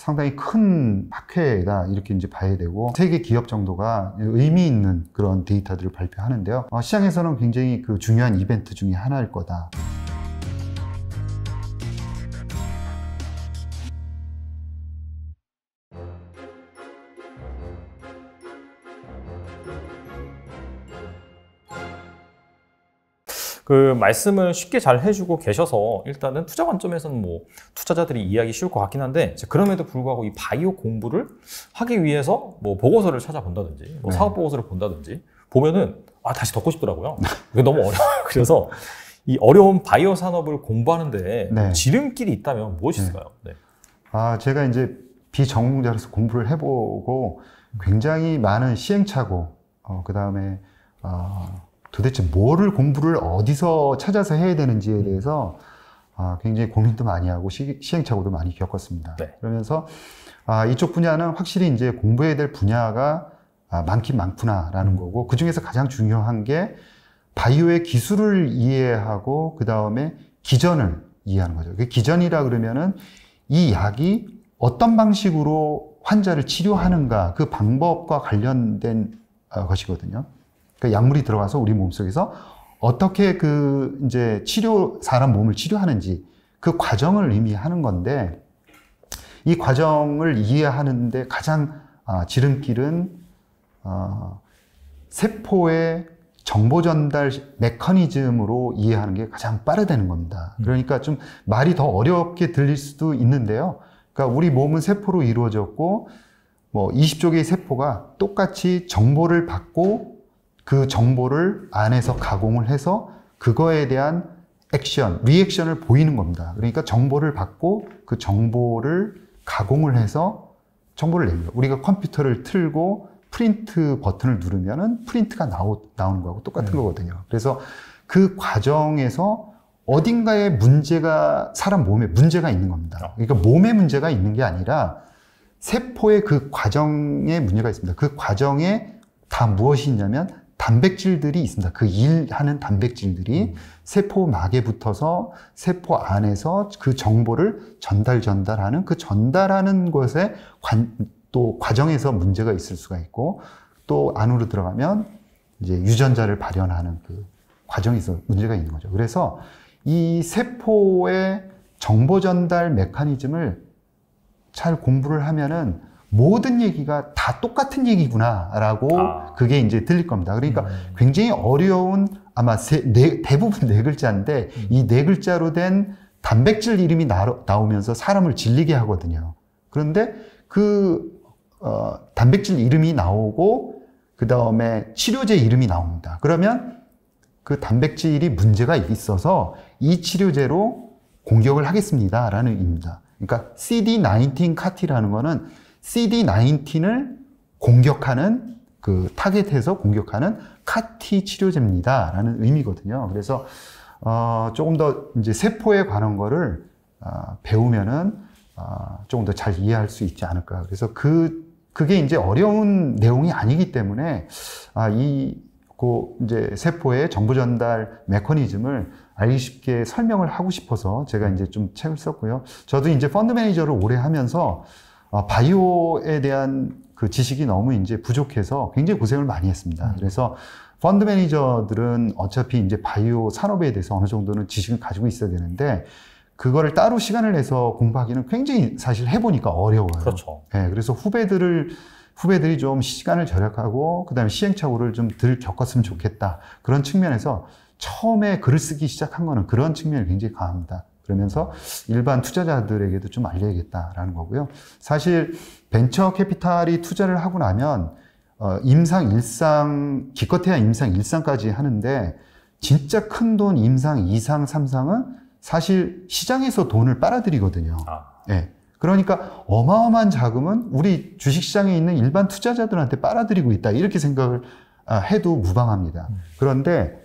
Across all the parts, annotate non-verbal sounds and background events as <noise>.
상당히 큰박회가 이렇게 이제 봐야 되고 세계 기업 정도가 의미 있는 그런 데이터들을 발표하는데요. 어, 시장에서는 굉장히 그 중요한 이벤트 중에 하나일 거다. 그 말씀을 쉽게 잘 해주고 계셔서 일단은 투자 관점에서는 뭐 투자자들이 이해하기 쉬울 것 같긴 한데 그럼에도 불구하고 이 바이오 공부를 하기 위해서 뭐 보고서를 찾아본다든지 뭐 네. 사업 보고서를 본다든지 보면은 아 다시 덮고 싶더라고요. 그게 너무 어려워. <laughs> 그래서 이 어려운 바이오 산업을 공부하는데 네. 지름길이 있다면 무엇이 네. 있을까요? 네. 아 제가 이제 비전공자로서 공부를 해보고 굉장히 많은 시행착오 어, 그 다음에 어, 도대체 뭐를 공부를 어디서 찾아서 해야 되는지에 음. 대해서 아, 굉장히 고민도 많이 하고 시, 행착오도 많이 겪었습니다. 네. 그러면서 아, 이쪽 분야는 확실히 이제 공부해야 될 분야가 아, 많긴 많구나라는 음. 거고 그 중에서 가장 중요한 게 바이오의 기술을 이해하고 그 다음에 기전을 이해하는 거죠. 그 기전이라 그러면은 이 약이 어떤 방식으로 환자를 치료하는가 그 방법과 관련된 어, 것이거든요. 그 약물이 들어가서 우리 몸속에서 어떻게 그 이제 치료, 사람 몸을 치료하는지 그 과정을 의미하는 건데 이 과정을 이해하는데 가장 아, 지름길은 어, 세포의 정보 전달 메커니즘으로 이해하는 게 가장 빠르다는 겁니다. 음. 그러니까 좀 말이 더 어렵게 들릴 수도 있는데요. 그러니까 우리 몸은 세포로 이루어졌고 뭐 20조 개의 세포가 똑같이 정보를 받고 그 정보를 안에서 가공을 해서 그거에 대한 액션, 리액션을 보이는 겁니다. 그러니까 정보를 받고 그 정보를 가공을 해서 정보를 내요. 우리가 컴퓨터를 틀고 프린트 버튼을 누르면은 프린트가 나오, 나오는 거하고 똑같은 네. 거거든요. 그래서 그 과정에서 어딘가에 문제가, 사람 몸에 문제가 있는 겁니다. 어. 그러니까 몸에 문제가 있는 게 아니라 세포의 그 과정에 문제가 있습니다. 그 과정에 다 무엇이 있냐면 단백질들이 있습니다. 그 일하는 단백질들이 음. 세포막에 붙어서 세포 안에서 그 정보를 전달 전달하는 그 전달하는 것에 관, 또 과정에서 문제가 있을 수가 있고 또 안으로 들어가면 이제 유전자를 발현하는 그 과정에서 문제가 있는 거죠. 그래서 이 세포의 정보 전달 메커니즘을 잘 공부를 하면은 모든 얘기가 다 똑같은 얘기구나라고 아. 그게 이제 들릴 겁니다. 그러니까 음. 굉장히 어려운 아마 세, 네, 대부분 네 글자인데 음. 이네 글자로 된 단백질 이름이 나, 나오면서 사람을 질리게 하거든요. 그런데 그 어, 단백질 이름이 나오고 그 다음에 치료제 이름이 나옵니다. 그러면 그 단백질이 문제가 있어서 이 치료제로 공격을 하겠습니다라는 의미입니다. 그러니까 CD19 카티라는 거는 CD19을 공격하는 그 타겟해서 공격하는 카티 치료제입니다라는 의미거든요. 그래서 어, 조금 더 이제 세포에 관한 거를 어, 배우면은 어, 조금 더 잘 이해할 수 있지 않을까. 그래서 그 그게 이제 어려운 내용이 아니기 때문에 아, 이고 그 이제 세포의 정보 전달 메커니즘을 알기 쉽게 설명을 하고 싶어서 제가 이제 좀 책을 썼고요. 저도 이제 펀드 매니저를 오래 하면서 어, 바이오에 대한 그 지식이 너무 이제 부족해서 굉장히 고생을 많이 했습니다. 음. 그래서 펀드 매니저들은 어차피 이제 바이오 산업에 대해서 어느 정도는 지식을 가지고 있어야 되는데 그거를 따로 시간을 내서 공부하기는 굉장히 사실 해보니까 어려워요. 그렇죠. 네, 그래서 후배들을 후배들이 좀 시간을 절약하고 그다음에 시행착오를 좀 덜 겪었으면 좋겠다 그런 측면에서 처음에 글을 쓰기 시작한 거는 그런 측면이 굉장히 강합니다. 그러면서 일반 투자자들에게도 좀 알려야겠다라는 거고요. 사실 벤처 캐피탈이 투자를 하고 나면 어, 임상 일상 기껏해야 임상 일상까지 하는데 진짜 큰 돈 임상 2상3상은 사실 시장에서 돈을 빨아들이거든요. 아. 네. 그러니까 어마어마한 자금은 우리 주식시장에 있는 일반 투자자들한테 빨아들이고 있다 이렇게 생각을 아, 해도 무방합니다. 음. 그런데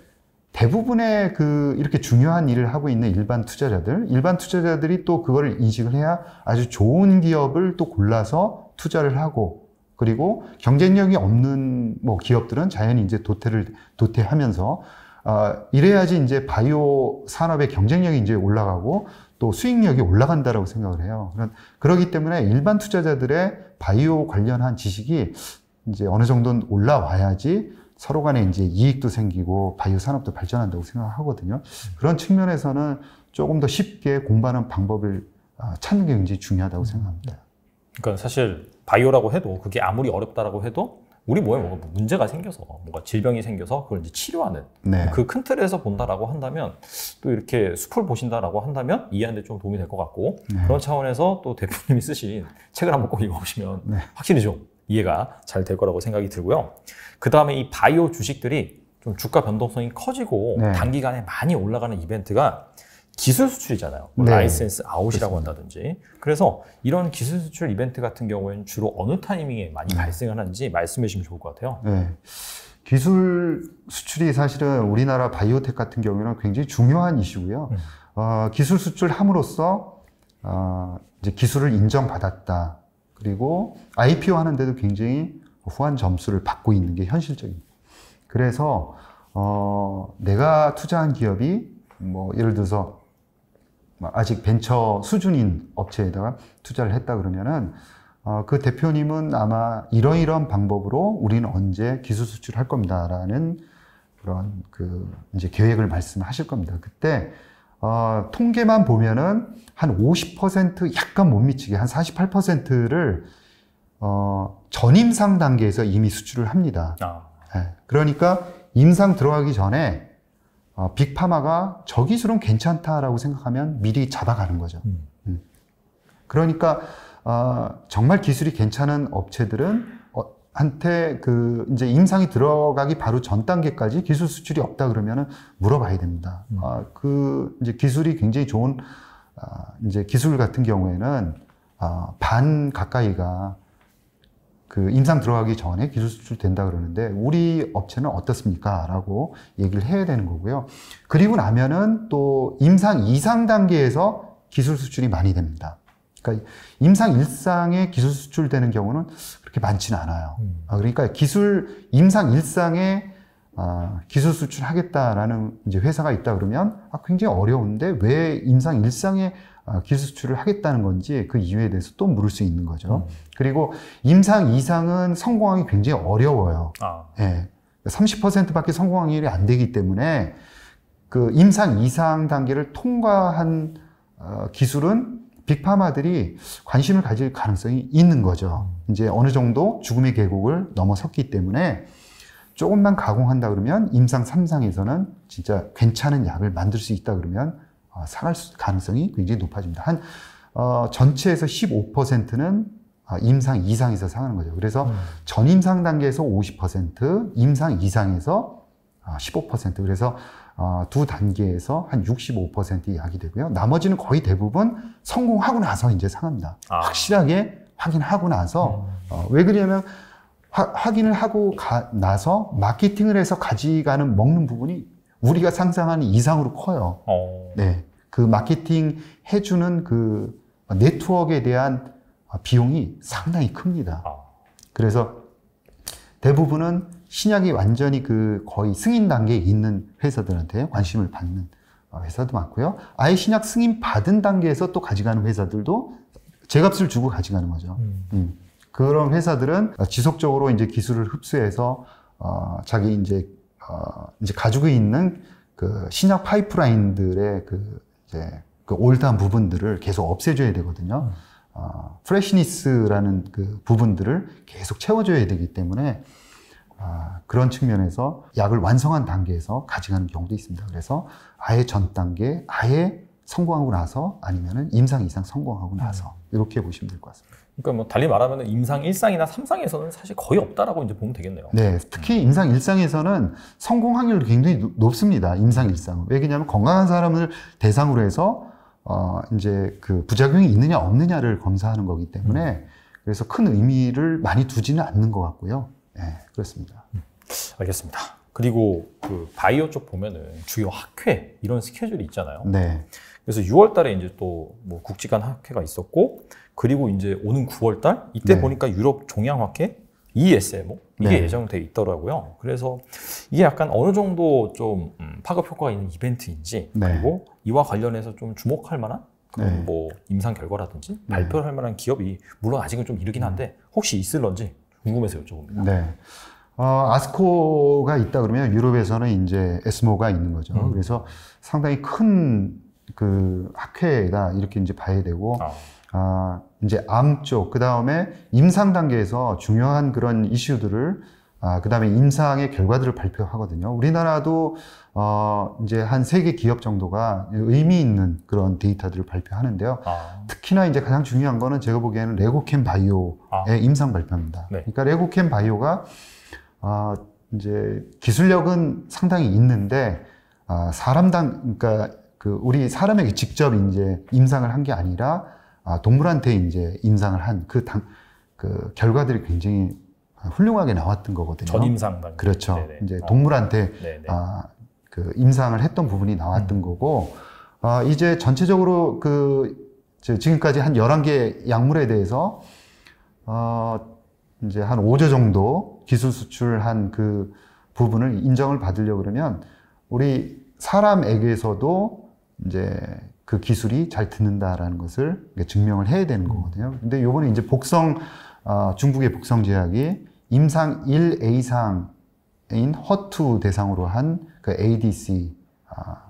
대부분의 그 이렇게 중요한 일을 하고 있는 일반 투자자들, 일반 투자자들이 또그걸 인식을 해야 아주 좋은 기업을 또 골라서 투자를 하고 그리고 경쟁력이 없는 뭐 기업들은 자연히 이제 도태를 도태하면서 아, 이래야지 이제 바이오 산업의 경쟁력이 이제 올라가고 또 수익력이 올라간다라고 생각을 해요. 그런 그러기 때문에 일반 투자자들의 바이오 관련한 지식이 이제 어느 정도는 올라와야지 서로 간에 이제 이익도 생기고 바이오 산업도 발전한다고 생각하거든요. 그런 측면에서는 조금 더 쉽게 공부하는 방법을 아, 찾는 게 굉장히 중요하다고 생각합니다. 그러니까 사실 바이오라고 해도 그게 아무리 어렵다라고 해도 우리 몸에 뭔가 문제가 생겨서 뭔가 질병이 생겨서 그걸 이제 치료하는 네. 그큰 틀에서 본다라고 한다면 또 이렇게 숲을 보신다라고 한다면 이해하는데 좀 도움이 될 것 같고 네. 그런 차원에서 또 대표님이 쓰신 책을 한번 꼭 읽어보시면 네. 확실히 좀 이해가 잘 될 거라고 생각이 들고요. 그 다음에 이 바이오 주식들이 좀 주가 변동성이 커지고 네. 단기간에 많이 올라가는 이벤트가 기술 수출이잖아요. 뭐 네. 라이센스 아웃이라고 그렇습니다. 한다든지. 그래서 이런 기술 수출 이벤트 같은 경우에는 주로 어느 타이밍에 많이 네. 발생하는지 말씀해 주시면 좋을 것 같아요. 네. 기술 수출이 사실은 우리나라 바이오텍 같은 경우에는 굉장히 중요한 이슈고요. 음. 어, 기술 수출함으로써 어, 이제 기술을 인정받았다. 그리고 IPO 하는데도 굉장히 후한 점수를 받고 있는 게 현실적입니다. 그래서 어, 내가 투자한 기업이 뭐 예를 들어서 뭐 아직 벤처 수준인 업체에다가 투자를 했다 그러면은 어, 그 대표님은 아마 이러이러 방법으로 우리는 언제 기술 수출할 겁니다라는 그런 그 이제 계획을 말씀하실 겁니다. 그때 어, 통계만 보면은 한 50% 약간 못 미치게 한 48%를 어, 전임상 단계에서 이미 수출을 합니다. 아. 네. 그러니까 임상 들어가기 전에 어, 빅파마가 저 기술은 괜찮다라고 생각하면 미리 잡아가는 거죠. 음. 음. 그러니까 어, 정말 기술이 괜찮은 업체들은 한테 그 이제 임상이 들어가기 바로 전 단계까지 기술 수출이 없다 그러면은 물어봐야 됩니다. 음. 아, 그 이제 기술이 굉장히 좋은 아, 이제 기술 같은 경우에는 아, 반 가까이가 그 임상 들어가기 전에 기술 수출 된다 그러는데 우리 업체는 어떻습니까라고 얘기를 해야 되는 거고요. 그리고 나면은 또 임상 이상 단계에서 기술 수출이 많이 됩니다. 그러니까 임상 일상에 기술 수출되는 경우는 그렇게 많지는 않아요. 음. 아, 그러니까 기술 임상 일상에 아, 기술 수출하겠다라는 이제 회사가 있다 그러면 아, 굉장히 어려운데 왜 임상 일상에 아, 기술 수출을 하겠다는 건지 그 이유에 대해서 또 물을 수 있는 거죠. 음. 그리고 임상 이상은 성공하기 굉장히 어려워요. 아. 예. 30%밖에 성공률이 안 되기 때문에 그 임상 이상 단계를 통과한 어, 기술은 빅파마들이 관심을 가질 가능성이 있는 거죠. 음. 이제 어느 정도 죽음의 계곡을 넘어섰기 때문에 조금만 가공한다 그러면 임상 3상에서는 진짜 괜찮은 약을 만들 수 있다 그러면 살할 어, 가능성이 굉장히 높아집니다. 한 어, 전체에서 15%는 아, 임상 이상에서 상하는 거죠. 그래서 음. 전임상 단계에서 50%, 임상 이상에서 15% 아, 그래서 어, 두 단계에서 한 65% 이야기 되고요. 나머지는 거의 대부분 성공하고 나서 이제 상합니다. 아. 확실하게 확인하고 나서 음. 어, 왜 그러냐면 하, 확인을 하고 가, 나서 마케팅을 해서 가져가는 먹는 부분이 우리가 상상하는 이상으로 커요. 어. 네, 그 마케팅 해주는 그 네트워크에 대한 비용이 상당히 큽니다. 아. 그래서 대부분은 신약이 완전히 그 거의 승인 단계에 있는 회사들한테 관심을 받는 어, 회사도 많고요. 아예 신약 승인 받은 단계에서 또 가져가는 회사들도 제값을 주고 가져가는 거죠. 음. 음. 그런 회사들은 지속적으로 이제 기술을 흡수해서 어, 자기 이제 어, 이제 가지고 있는 그 신약 파이프라인들의 그 이제 그 올드한 부분들을 계속 없애줘야 되거든요. 음. 어, 프레시니스라는 그 부분들을 계속 채워줘야 되기 때문에 아, 그런 측면에서 약을 완성한 단계에서 가져가는 경우도 있습니다. 그래서 아예 전 단계, 아예 성공하고 나서 아니면은 임상 이상 성공하고 음. 나서 이렇게 보시면 될 것 같습니다. 그러니까 뭐 달리 말하면 임상 일상이나삼상에서는 사실 거의 없다라고 이제 보면 되겠네요. 네, 특히 음. 임상 일상에서는 성공 확률이 굉장히 높습니다. 임상 일상은 왜냐하면 건강한 사람을 대상으로 해서 어 이제 그 부작용이 있느냐 없느냐를 검사하는 거기 때문에 음. 그래서 큰 의미를 많이 두지는 않는 것 같고요. 네, 그렇습니다. 음, 알겠습니다. 그리고 그 바이오 쪽 보면은 주요 학회 이런 스케줄이 있잖아요. 네. 그래서 6월 달에 이제 또 뭐 국지간 학회가 있었고 그리고 이제 오는 9월 달 이때 네. 보니까 유럽 종양 학회 ESMO 이게 네. 예정돼 있더라고요. 그래서 이게 약간 어느 정도 좀 음, 파급 효과가 있는 이벤트인지 네. 그리고 이와 관련해서 좀 주목할 만한 네. 뭐 임상 결과라든지 네. 발표할 를 만한 기업이 물론 아직은 좀 이르긴 한데 음. 혹시 있을런지 궁금해서 여쭤봅니다. 네. 어, 아스코가 있다 그러면 유럽에서는 이제 에스모가 있는 거죠. 음. 그래서 상당히 큰 그학회가 이렇게 이제 봐야 되고 아. 아, 이제 암 쪽, 그 다음에 임상 단계에서 중요한 그런 이슈들을 아, 그 다음에 임상의 결과들을 발표하거든요. 우리나라도, 어, 이제 한 세 개 기업 정도가 의미 있는 그런 데이터들을 발표하는데요. 아. 특히나 이제 가장 중요한 거는 제가 보기에는 레고캠 바이오의 아. 임상 발표입니다. 네. 그러니까 레고캠 바이오가, 어, 이제 기술력은 상당히 있는데, 아, 사람당, 그러니까 그 우리 사람에게 직접 이제 임상을 한 게 아니라, 아, 동물한테 이제 임상을 한 그 당, 그 결과들이 굉장히 훌륭하게 나왔던 거거든요. 전임상 방 그렇죠. 네네. 이제 아, 동물한테 아, 그 임상을 했던 부분이 나왔던 음. 거고 아, 이제 전체적으로 그 지금까지 한 열한 개 약물에 대해서 어, 이제 한오조 정도 기술 수출한 그 부분을 인정을 받으려 그러면 우리 사람에게서도 이제 그 기술이 잘 듣는다라는 것을 증명을 해야 되는 음. 거거든요. 근데 요번에 이제 복성, 어, 중국의 복성 제약이 임상 1A상인 허투 대상으로 한 그 ADC, 아,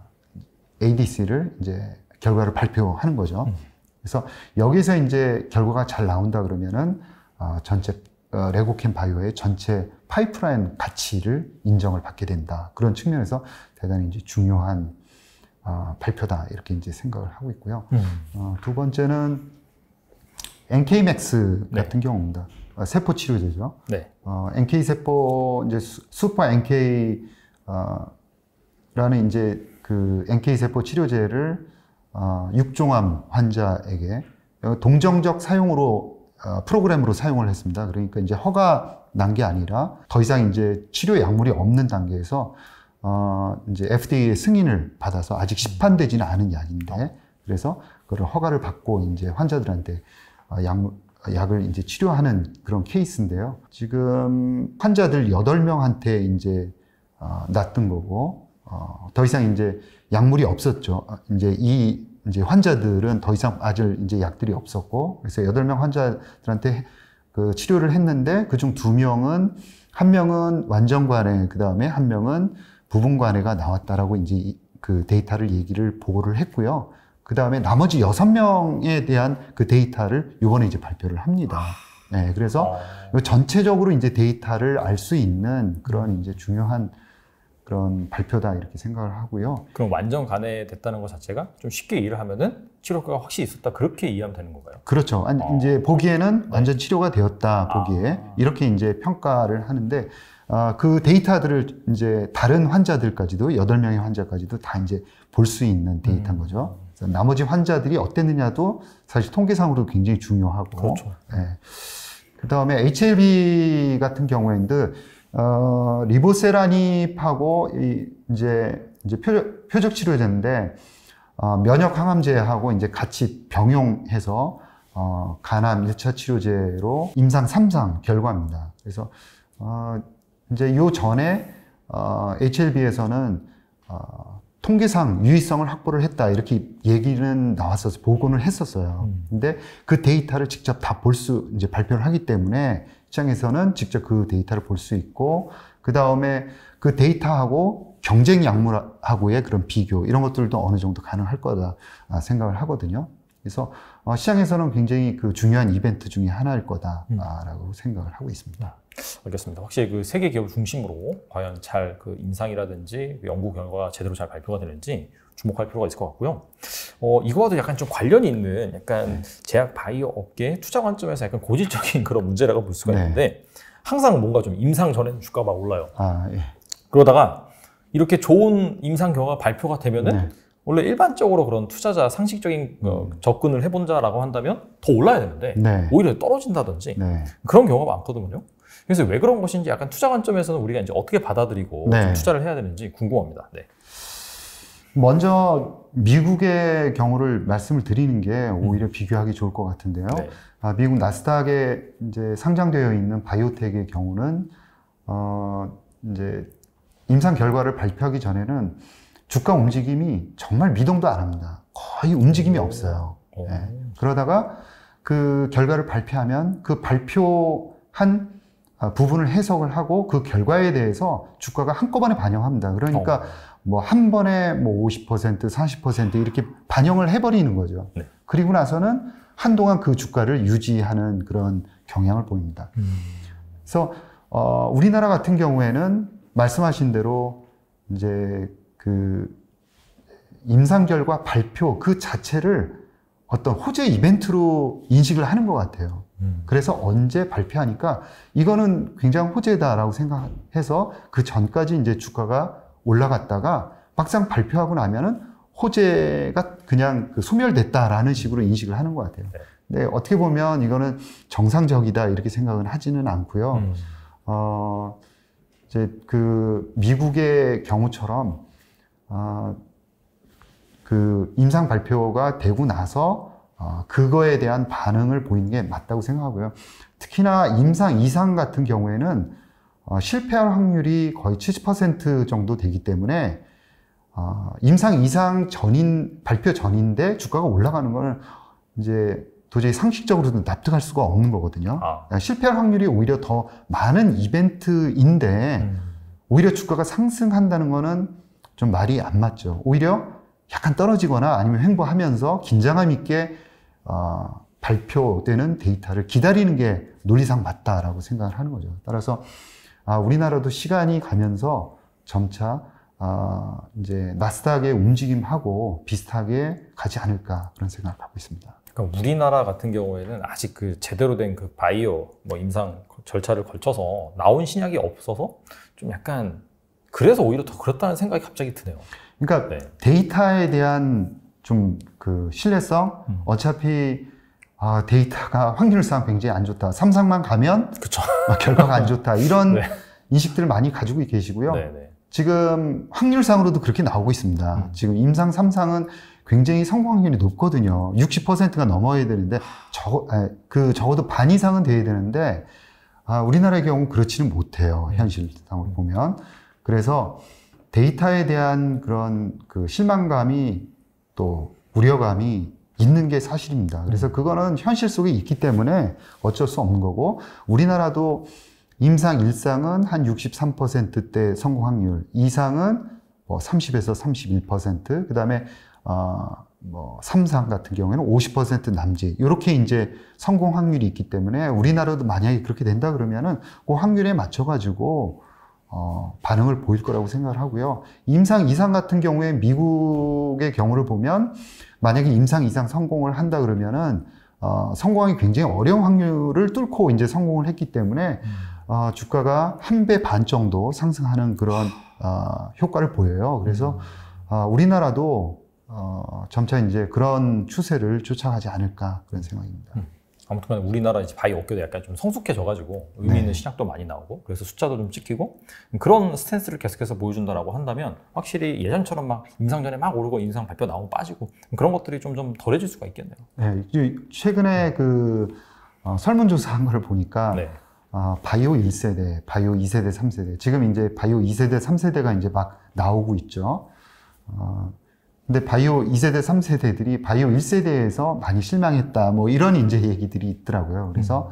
ADC를 이제 결과를 발표하는 거죠. 음. 그래서 여기서 이제 결과가 잘 나온다 그러면은 아, 전체 어, 레고캠 바이오의 전체 파이프라인 가치를 인정을 받게 된다. 그런 측면에서 대단히 이제 중요한 어, 발표다 이렇게 이제 생각을 하고 있고요. 음. 어, 두 번째는 NKMAX 네. 같은 경우입니다. 어, 세포 치료제죠. 네. 어, NK 세포 이제 슈퍼 NK 어, 라는 이제 그 NK 세포 치료제를 어, 육종암 환자에게 동정적 사용으로 어, 프로그램으로 사용을 했습니다. 그러니까 이제 허가 난 게 아니라 더 이상 이제 치료 약물이 없는 단계에서 어, 이제 FDA의 승인을 받아서 아직 시판되지는 않은 약인데 그래서 그걸 허가를 받고 이제 환자들한테 어, 약 약을 이제 치료하는 그런 케이스인데요. 지금 환자들 여덟 명한테 이제 어, 났던 거고 어, 더 이상 이제 약물이 없었죠. 이제 이 이제 환자들은 더 이상 맞을 이제 약들이 없었고 그래서 여덟 명 환자들한테 그 치료를 했는데 그중 두 명은 한 명은 완전 관해 그다음에 한 명은 부분 관해가 나왔다라고 이제 그 데이터를 얘기를 보고를 했고요. 그 다음에 나머지 여섯 명에 대한 그 데이터를 이번에 이제 발표를 합니다. 아. 네, 그래서 어. 전체적으로 이제 데이터를 알 수 있는 그런 이제 중요한 그런 발표다 이렇게 생각을 하고요. 그럼 완전 간해됐다는 것 자체가 좀 쉽게 이해를 하면은 치료가 확실히 있었다 그렇게 이해하면 되는 건가요? 그렇죠. 아니, 어. 이제 보기에는 네. 완전 치료가 되었다 아. 보기에 아. 이렇게 이제 평가를 하는데 아, 그 데이터들을 이제 다른 환자들까지도 여덟 명의 환자까지도 다 이제 볼 수 있는 데이터인 음. 거죠. 나머지 환자들이 어땠느냐도 사실 통계상으로 굉장히 중요하고. 그렇죠. 예. 그 다음에 HLB 같은 경우에는, 어, 리보세라닙하고, 이, 이제, 이제 표적, 표적 치료제인데, 어, 면역 항암제하고 이제 같이 병용해서, 어, 간암 1차 치료제로 임상 3상 결과입니다. 그래서, 어, 이제 요 전에, 어, HLB에서는, 어, 통계상 유의성을 확보를 했다 이렇게 얘기는 나왔어서 보고는 했었어요. 음. 근데 그 데이터를 직접 다 볼 수 이제 발표를 하기 때문에 시장에서는 직접 그 데이터를 볼 수 있고 그 다음에 그 데이터하고 경쟁 약물하고의 그런 비교 이런 것들도 어느 정도 가능할 거다 아, 생각을 하거든요. 그래서 어, 시장에서는 굉장히 그 중요한 이벤트 중의 하나일 거다라고 음. 생각을 하고 있습니다. 아, 알겠습니다. 확실히 그 세계 기업 중심으로 과연 잘 그 임상이라든지 그 연구 결과가 제대로 잘 발표가 되는지 주목할 필요가 있을 것 같고요. 어, 이거와도 약간 좀 관련이 있는 약간 네. 제약 바이오 업계 투자 관점에서 약간 고질적인 <laughs> 그런 문제라고 볼 수가 네. 있는데 항상 뭔가 좀 임상 전에는 주가가 막 올라요. 아, 예. 그러다가 이렇게 좋은 임상 결과 발표가 되면은 네. 원래 일반적으로 그런 투자자 상식적인 그 음. 접근을 해본자라고 한다면 더 올라야 되는데 네. 오히려 떨어진다든지 네. 그런 경우가 많거든요. 그래서 왜 그런 것인지 약간 투자 관점에서는 우리가 이제 어떻게 받아들이고 네. 투자를 해야 되는지 궁금합니다. 네. 먼저 미국의 경우를 말씀을 드리는 게 음. 오히려 음. 비교하기 좋을 것 같은데요. 네. 아, 미국 나스닥에 이제 상장되어 있는 바이오텍의 경우는 어 이제 임상 결과를 발표하기 전에는 주가 움직임이 정말 미동도 안 합니다. 거의 움직임이 없어요. 네. 그러다가 그 결과를 발표하면 그 발표한 아, 부분을 해석을 하고 그 결과에 대해서 주가가 한꺼번에 반영합니다. 그러니까 어. 뭐한 번에 뭐 50%, 40% 이렇게 반영을 해버리는 거죠. 네. 그리고 나서는 한동안 그 주가를 유지하는 그런 경향을 보입니다. 음. 그래서 어, 우리나라 같은 경우에는 말씀하신 대로 이제 그 임상 결과 발표 그 자체를 어떤 호재 이벤트로 인식을 하는 것 같아요. 음. 그래서 언제 발표하니까 이거는 굉장히 호재다라고 생각해서 그 전까지 이제 주가가 올라갔다가 막상 발표하고 나면은 호재가 그냥 그 소멸됐다라는 식으로 인식을 하는 것 같아요. 네. 근데 어떻게 보면 이거는 정상적이다 이렇게 생각은 하지는 않고요. 음. 어, 이제 그 미국의 경우처럼 어, 그 임상 발표가 되고 나서 어, 그거에 대한 반응을 보이는 게 맞다고 생각하고요. 특히나 임상 이상 같은 경우에는 어, 실패할 확률이 거의 70% 정도 되기 때문에 어, 임상 이상 전인 발표 전인데 주가가 올라가는 거걸 이제 도저히 상식적으로는 납득할 수가 없는 거거든요. 아. 그러니까 실패할 확률이 오히려 더 많은 이벤트인데 음. 오히려 주가가 상승한다는 거는 좀 말이 안 맞죠. 오히려 약간 떨어지거나 아니면 횡보하면서 긴장감 있게 어, 발표되는 데이터를 기다리는 게 논리상 맞다라고 생각을 하는 거죠. 따라서 아, 우리나라도 시간이 가면서 점차 아, 이제 나스닥의 움직임하고 비슷하게 가지 않을까 그런 생각을 갖고 있습니다. 그러니까 우리나라 같은 경우에는 아직 그 제대로 된 그 바이오 뭐 임상 절차를 걸쳐서 나온 신약이 없어서 좀 약간 그래서 오히려 더 그렇다는 생각이 갑자기 드네요. 그러니까 네. 데이터에 대한 좀 그 신뢰성 음. 어차피 아 데이터가 확률상 굉장히 안 좋다 삼상만 가면 그쵸. 아, 결과가 안 좋다 이런 <laughs> 네. 인식들을 많이 가지고 계시고요. 네네. 네. 지금 확률상으로도 그렇게 나오고 있습니다. 음. 지금 임상 삼상은 굉장히 성공 확률이 높거든요. 60%가 넘어야 되는데 적어 그 적어도 반 이상은 돼야 되는데 아, 우리나라의 경우 그렇지는 못해요. 음. 현실상으로 보면 그래서 데이터에 대한 그런 그 실망감이 또 우려감이 있는 게 사실입니다. 그래서 음. 그거는 현실 속에 있기 때문에 어쩔 수 없는 거고 우리나라도 임상 일상은 한 63%대 성공 확률, 이상은 뭐 30에서 31%, 그다음에 어, 뭐 3상 같은 경우에는 50%남지 이렇게 이제 성공 확률이 있기 때문에 우리나라도 만약에 그렇게 된다 그러면은 그 확률에 맞춰 가지고 어, 반응을 보일 거라고 생각을 하고요. 임상 이상 같은 경우에 미국의 경우를 보면 만약에 임상 이상 성공을 한다 그러면은 어, 성공하기 굉장히 어려운 확률을 뚫고 이제 성공을 했기 때문에 음. 어, 주가가 한 배 반 정도 상승하는 그런 어, 효과를 보여요. 그래서 음. 어, 우리나라도 어, 점차 이제 그런 추세를 쫓아가지 않을까 그런 생각입니다. 음. 아무튼 우리나라 이제 바이 업계도 약간 좀 성숙해져가지고 의미 있는 네. 신약도 많이 나오고 그래서 숫자도 좀 찍히고 그런 스탠스를 계속해서 보여준다라고 한다면 확실히 예전처럼 막 인상 전에 막 오르고 인상 발표 나오고 빠지고 그런 것들이 좀 좀 덜해질 수가 있겠네요. 네, 최근에 그 어, 설문조사한 걸 보니까 네. 어, 바이오 1세대, 바이오 2세대, 3세대 지금 이제 바이오 2세대, 3세대가 이제 막 나오고 있죠. 어, 근데 바이오 2세대, 3세대들이 바이오 1세대에서 많이 실망했다. 뭐 이런 인제 얘기들이 있더라고요. 그래서 음.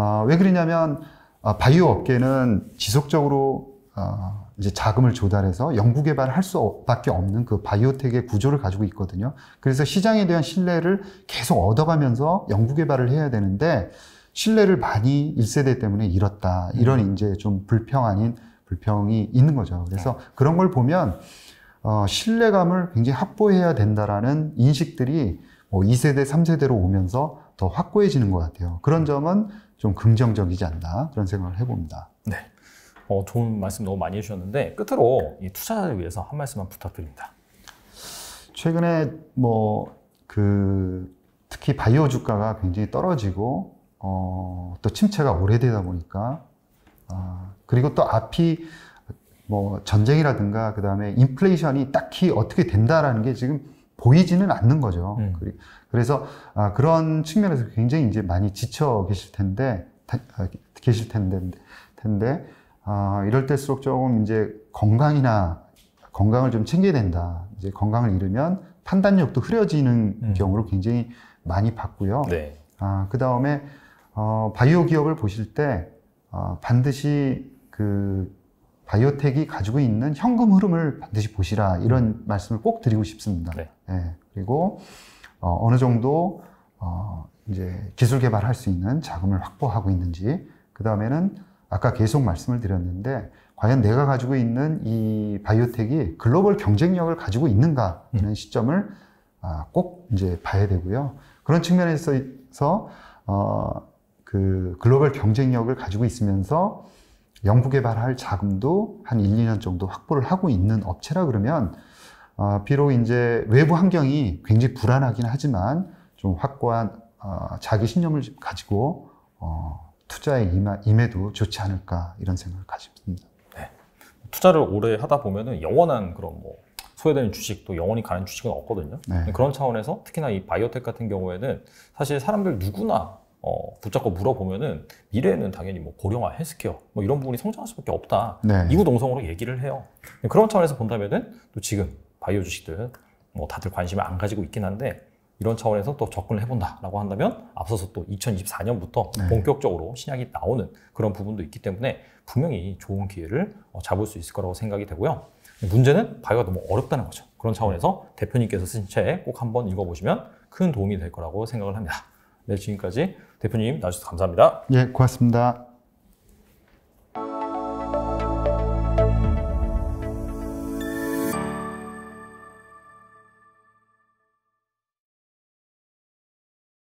어, 왜 그러냐면 어, 바이오 업계는 지속적으로 어, 이제 자금을 조달해서 연구 개발할 수밖에 없는 그 바이오텍의 구조를 가지고 있거든요. 그래서 시장에 대한 신뢰를 계속 얻어가면서 연구 개발을 해야 되는데 신뢰를 많이 1세대 때문에 잃었다. 이런 음. 이제 좀 불평 아닌 불평이 있는 거죠. 그래서 그런 걸 보면 어, 신뢰감을 굉장히 확보해야 된다라는 인식들이 뭐 2세대, 3세대로 오면서 더 확고해지는 것 같아요. 그런 점은 좀 긍정적이지 않나 그런 생각을 해봅니다. 네. 어, 좋은 말씀 너무 많이 해주셨는데 끝으로 이 투자자를 위해서 한 말씀만 부탁드립니다. 최근에 뭐 그 특히 바이오 주가가 굉장히 떨어지고 어, 또 침체가 오래되다 보니까 아, 그리고 또 앞이 뭐 전쟁이라든가 그다음에 인플레이션이 딱히 어떻게 된다라는 게 지금 보이지는 않는 거죠. 음. 그래서 아, 그런 측면에서 굉장히 이제 많이 지쳐 계실 텐데 다, 아, 계실 텐데 텐데 아, 이럴 때일수록 조금 이제 건강이나 건강을 좀 챙겨야 된다. 이제 건강을 잃으면 판단력도 흐려지는 음. 경우로 굉장히 많이 봤고요. 네. 아, 그 다음에, 어, 바이오 기업을 보실 때, 어, 반드시 그 바이오텍이 가지고 있는 현금 흐름을 반드시 보시라 이런 음. 말씀을 꼭 드리고 싶습니다. 네. 예, 그리고 어, 어느 정도 어, 이제 기술 개발할 수 있는 자금을 확보하고 있는지 그 다음에는 아까 계속 말씀을 드렸는데 과연 내가 가지고 있는 이 바이오텍이 글로벌 경쟁력을 가지고 있는가라는 음. 시점을 아, 꼭 이제 봐야 되고요. 그런 측면에서 어, 그 글로벌 경쟁력을 가지고 있으면서 연구 개발할 자금도 한 1, 2년 정도 확보를 하고 있는 업체라 그러면 어, 비록 이제 외부 환경이 굉장히 불안하긴 하지만 좀 확고한 어, 자기 신념을 가지고 어, 투자에 임하, 임해도 좋지 않을까 이런 생각을 가집니다. 네. 투자를 오래 하다 보면은 영원한 그런 뭐 소외되는 주식 또 영원히 가는 주식은 없거든요. 네. 그런 차원에서 특히나 이 바이오텍 같은 경우에는 사실 사람들 누구나 어, 붙잡고 물어보면은 미래에는 당연히 뭐 고령화, 헬스케어 뭐 이런 부분이 성장할 수밖에 없다. 네. 이구동성으로 얘기를 해요. 그런 차원에서 본다면은 또 지금 바이오 주식들 뭐 다들 관심을 안 가지고 있긴 한데 이런 차원에서 또 접근을 해본다라고 한다면 앞서서 또 2024년부터 네. 본격적으로 신약이 나오는 그런 부분도 있기 때문에 분명히 좋은 기회를 어, 잡을 수 있을 거라고 생각이 되고요. 문제는 바이오가 너무 어렵다는 거죠. 그런 차원에서 대표님께서 쓴 책 꼭 한번 읽어보시면 큰 도움이 될 거라고 생각을 합니다. 네, 지금까지 대표님 나와주셔서 감사합니다. 예, 고맙습니다.